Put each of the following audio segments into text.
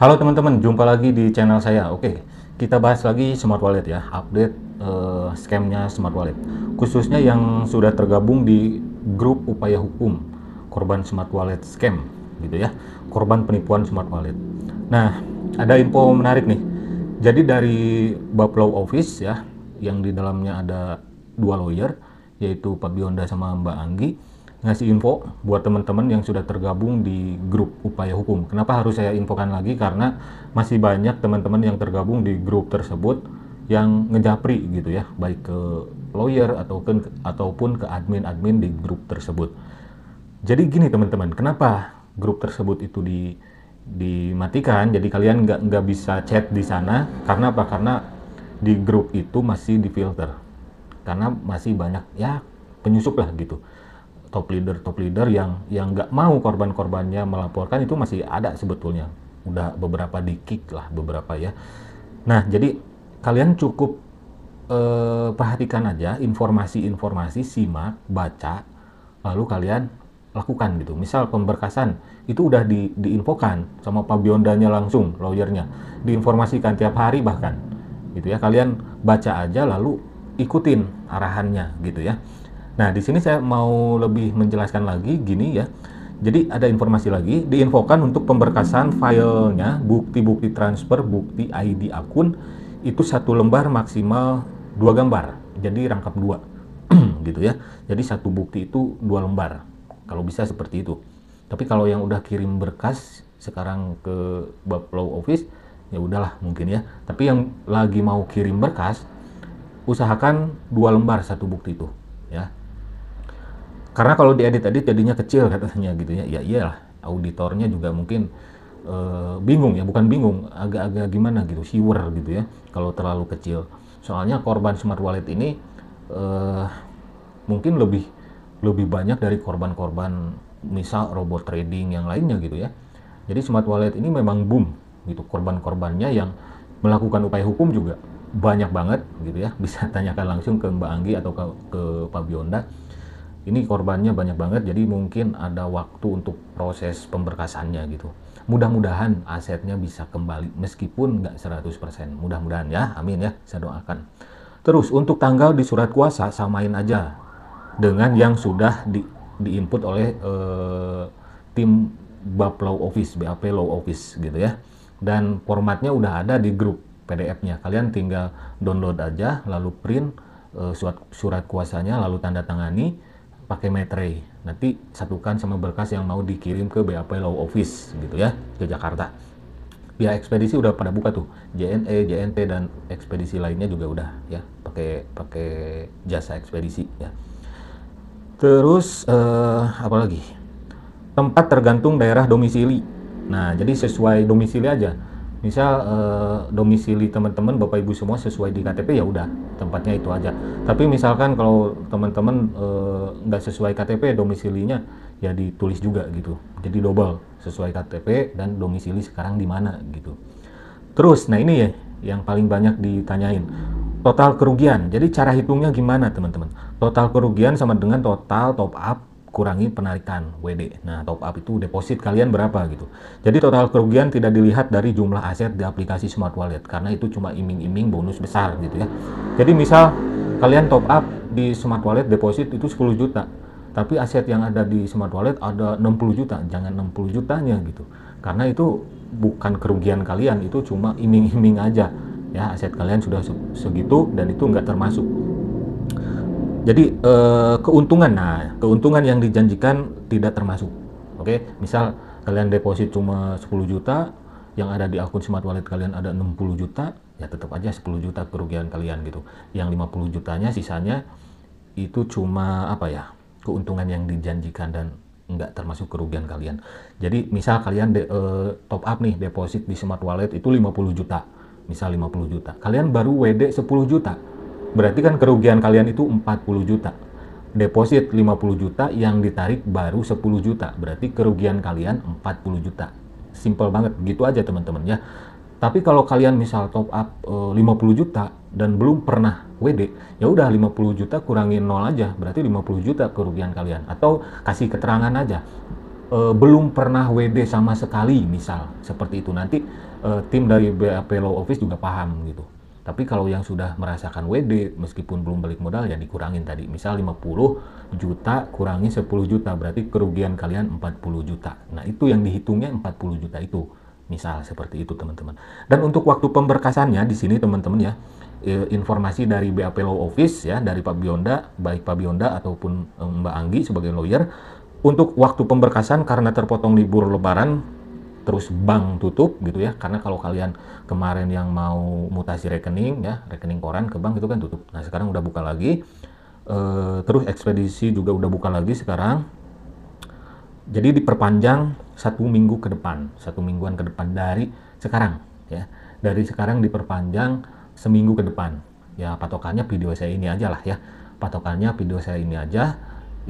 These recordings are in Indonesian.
Halo teman-teman, jumpa lagi di channel saya. Oke, kita bahas lagi smart wallet ya, update uh, scamnya smart wallet. Khususnya yang sudah tergabung di grup upaya hukum korban smart wallet scam, gitu ya, korban penipuan smart wallet. Nah, ada info menarik nih. Jadi dari Baplow Office ya, yang di dalamnya ada dua lawyer, yaitu Pak Bionda sama Mbak Anggi ngasih info buat teman-teman yang sudah tergabung di grup upaya hukum. Kenapa harus saya infokan lagi? Karena masih banyak teman-teman yang tergabung di grup tersebut yang ngejapri gitu ya, baik ke lawyer ataupun ataupun ke admin-admin di grup tersebut. Jadi gini teman-teman, kenapa grup tersebut itu di dimatikan? Jadi kalian nggak nggak bisa chat di sana karena apa? Karena di grup itu masih difilter karena masih banyak ya penyusup lah gitu top leader top leader yang yang nggak mau korban-korbannya melaporkan itu masih ada sebetulnya udah beberapa di kick lah beberapa ya nah jadi kalian cukup eh, perhatikan aja informasi-informasi simak baca lalu kalian lakukan gitu misal pemberkasan itu udah di, diinfokan sama Pak Biondanya langsung lawyernya diinformasikan tiap hari bahkan gitu ya kalian baca aja lalu ikutin arahannya gitu ya Nah, di sini saya mau lebih menjelaskan lagi gini ya. Jadi ada informasi lagi diinfokan untuk pemberkasan filenya, bukti-bukti transfer, bukti ID akun itu satu lembar maksimal dua gambar. Jadi rangkap dua gitu ya. Jadi satu bukti itu dua lembar. Kalau bisa seperti itu. Tapi kalau yang udah kirim berkas sekarang ke Baplau Office ya udahlah mungkin ya. Tapi yang lagi mau kirim berkas usahakan dua lembar satu bukti itu ya karena kalau diedit-edit jadinya kecil katanya gitu ya ya iyalah auditornya juga mungkin e, bingung ya bukan bingung agak-agak gimana gitu siwer gitu ya kalau terlalu kecil soalnya korban smart wallet ini e, mungkin lebih lebih banyak dari korban-korban misal robot trading yang lainnya gitu ya jadi smart wallet ini memang boom gitu korban-korbannya yang melakukan upaya hukum juga banyak banget gitu ya bisa tanyakan langsung ke Mbak Anggi atau ke, ke Pak Bionda ini korbannya banyak banget jadi mungkin ada waktu untuk proses pemberkasannya gitu mudah-mudahan asetnya bisa kembali meskipun nggak 100% mudah-mudahan ya amin ya saya doakan terus untuk tanggal di surat kuasa samain aja dengan yang sudah di input oleh eh, tim BAP Law Office BAP Law Office gitu ya dan formatnya udah ada di grup PDF-nya kalian tinggal download aja lalu print eh, surat surat kuasanya lalu tanda tangani pakai metre. Nanti satukan sama berkas yang mau dikirim ke BAP Law Office gitu ya ke Jakarta. Pihak ya, ekspedisi udah pada buka tuh. JNE, JNT dan ekspedisi lainnya juga udah ya pakai pakai jasa ekspedisi ya. Terus eh, apa lagi? Tempat tergantung daerah domisili. Nah, jadi sesuai domisili aja misal eh, domisili teman-teman bapak ibu semua sesuai di KTP ya udah tempatnya itu aja tapi misalkan kalau teman-teman eh, nggak eh, sesuai KTP domisilinya ya ditulis juga gitu jadi double sesuai KTP dan domisili sekarang di mana gitu terus nah ini ya yang paling banyak ditanyain total kerugian jadi cara hitungnya gimana teman-teman total kerugian sama dengan total top up kurangi penarikan WD. Nah, top up itu deposit kalian berapa gitu. Jadi total kerugian tidak dilihat dari jumlah aset di aplikasi Smart Wallet karena itu cuma iming-iming bonus besar gitu ya. Jadi misal kalian top up di Smart Wallet deposit itu 10 juta, tapi aset yang ada di Smart Wallet ada 60 juta, jangan 60 jutanya gitu. Karena itu bukan kerugian kalian, itu cuma iming-iming aja. Ya, aset kalian sudah segitu dan itu nggak termasuk jadi eh, keuntungan, nah keuntungan yang dijanjikan tidak termasuk. Oke, misal kalian deposit cuma 10 juta, yang ada di akun smart wallet kalian ada 60 juta, ya tetap aja 10 juta kerugian kalian gitu. Yang 50 jutanya sisanya itu cuma apa ya? keuntungan yang dijanjikan dan nggak termasuk kerugian kalian. Jadi misal kalian de, eh, top up nih deposit di smart wallet itu 50 juta. Misal 50 juta. Kalian baru WD 10 juta Berarti kan kerugian kalian itu 40 juta. Deposit 50 juta yang ditarik baru 10 juta. Berarti kerugian kalian 40 juta. Simple banget, Gitu aja teman-teman ya. Tapi kalau kalian misal top up e, eh, 50 juta dan belum pernah WD, ya udah 50 juta kurangin nol aja, berarti 50 juta kerugian kalian. Atau kasih keterangan aja, eh, belum pernah WD sama sekali misal, seperti itu. Nanti eh, tim dari BAP Law Office juga paham gitu. Tapi kalau yang sudah merasakan WD meskipun belum balik modal ya dikurangin tadi. Misal 50 juta kurangi 10 juta berarti kerugian kalian 40 juta. Nah, itu yang dihitungnya 40 juta itu. Misal seperti itu teman-teman. Dan untuk waktu pemberkasannya di sini teman-teman ya e, informasi dari BAP Law Office ya dari Pak Bionda baik Pak Bionda ataupun e, Mbak Anggi sebagai lawyer untuk waktu pemberkasan karena terpotong libur lebaran terus bank tutup gitu ya karena kalau kalian kemarin yang mau mutasi rekening ya rekening koran ke bank itu kan tutup nah sekarang udah buka lagi e, terus ekspedisi juga udah buka lagi sekarang jadi diperpanjang satu minggu ke depan satu mingguan ke depan dari sekarang ya dari sekarang diperpanjang seminggu ke depan ya patokannya video saya ini aja lah ya patokannya video saya ini aja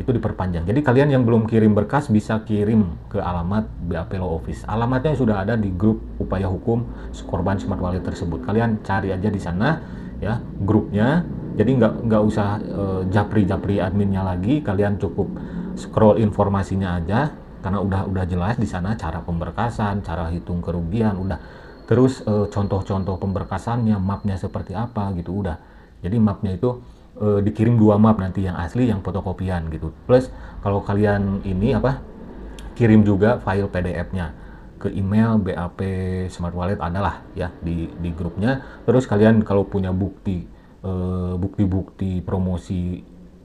itu diperpanjang. Jadi kalian yang belum kirim berkas bisa kirim ke alamat BAP Law Office. Alamatnya sudah ada di grup upaya hukum korban smart wallet tersebut. Kalian cari aja di sana ya grupnya. Jadi nggak nggak usah japri eh, japri-japri adminnya lagi. Kalian cukup scroll informasinya aja karena udah udah jelas di sana cara pemberkasan, cara hitung kerugian, udah terus eh, contoh-contoh pemberkasannya, mapnya seperti apa gitu udah. Jadi mapnya itu e, dikirim dua map nanti yang asli yang fotokopian gitu plus kalau kalian ini apa kirim juga file PDF-nya ke email BAP Smart Wallet adalah ya di di grupnya terus kalian kalau punya bukti bukti eh, bukti-bukti promosi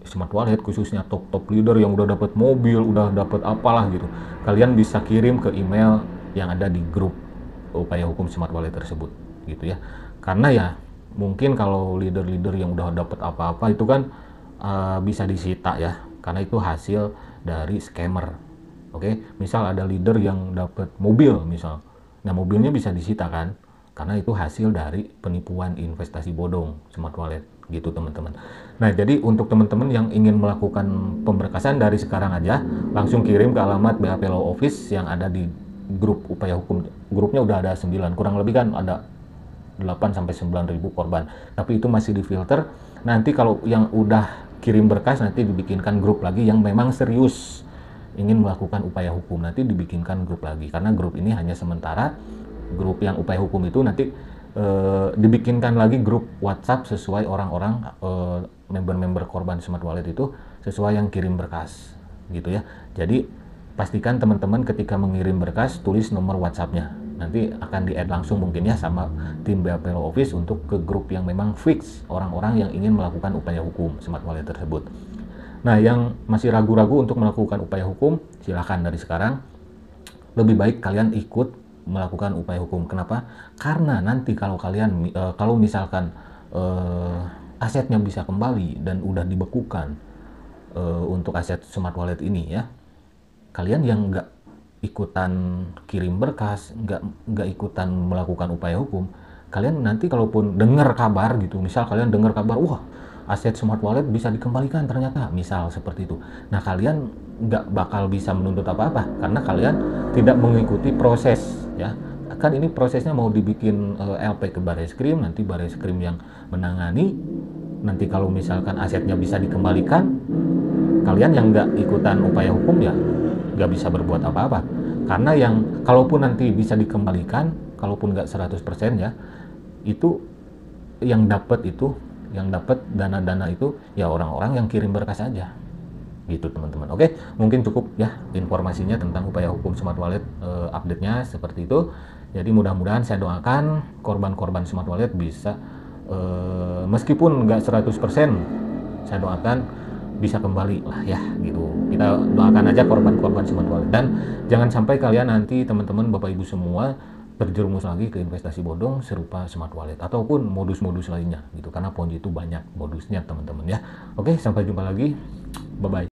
smart wallet khususnya top top leader yang udah dapat mobil udah dapat apalah gitu kalian bisa kirim ke email yang ada di grup upaya hukum smart wallet tersebut gitu ya karena ya mungkin kalau leader-leader yang udah dapat apa-apa itu kan uh, bisa disita ya karena itu hasil dari scammer oke misal ada leader yang dapat mobil misal nah mobilnya bisa disita kan karena itu hasil dari penipuan investasi bodong smart wallet gitu teman-teman. Nah jadi untuk teman-teman yang ingin melakukan pemberkasan dari sekarang aja langsung kirim ke alamat BHP Law Office yang ada di grup upaya hukum grupnya udah ada 9 kurang lebih kan ada 8 sampai 9 ribu korban. Tapi itu masih difilter. Nanti kalau yang udah kirim berkas nanti dibikinkan grup lagi yang memang serius ingin melakukan upaya hukum. Nanti dibikinkan grup lagi karena grup ini hanya sementara. Grup yang upaya hukum itu nanti e, dibikinkan lagi grup WhatsApp sesuai orang-orang e, member-member korban smart wallet itu sesuai yang kirim berkas gitu ya. Jadi pastikan teman-teman ketika mengirim berkas tulis nomor WhatsAppnya nanti akan di add langsung mungkin ya sama tim Bapelo Office untuk ke grup yang memang fix orang-orang yang ingin melakukan upaya hukum smart wallet tersebut. Nah, yang masih ragu-ragu untuk melakukan upaya hukum, silahkan dari sekarang. Lebih baik kalian ikut melakukan upaya hukum. Kenapa? Karena nanti kalau kalian, e, kalau misalkan e, asetnya bisa kembali dan udah dibekukan e, untuk aset smart wallet ini ya, kalian yang nggak ikutan kirim berkas, nggak nggak ikutan melakukan upaya hukum, kalian nanti kalaupun dengar kabar gitu, misal kalian dengar kabar, wah aset smart wallet bisa dikembalikan ternyata, misal seperti itu. Nah kalian nggak bakal bisa menuntut apa-apa karena kalian tidak mengikuti proses ya kan ini prosesnya mau dibikin eh, LP ke baris krim nanti baris krim yang menangani nanti kalau misalkan asetnya bisa dikembalikan kalian yang nggak ikutan upaya hukum ya nggak bisa berbuat apa-apa karena yang kalaupun nanti bisa dikembalikan kalaupun nggak 100% ya itu yang dapat itu yang dapat dana-dana itu ya orang-orang yang kirim berkas aja gitu teman-teman oke mungkin cukup ya informasinya tentang upaya hukum smart wallet uh, eh, update nya seperti itu jadi mudah-mudahan saya doakan korban-korban smart wallet bisa uh, meskipun nggak 100% saya doakan bisa kembali lah ya gitu kita doakan aja korban-korban semua dan jangan sampai kalian nanti teman-teman bapak ibu semua terjerumus lagi ke investasi bodong serupa smart wallet ataupun modus-modus lainnya gitu karena ponzi itu banyak modusnya teman-teman ya oke sampai jumpa lagi bye bye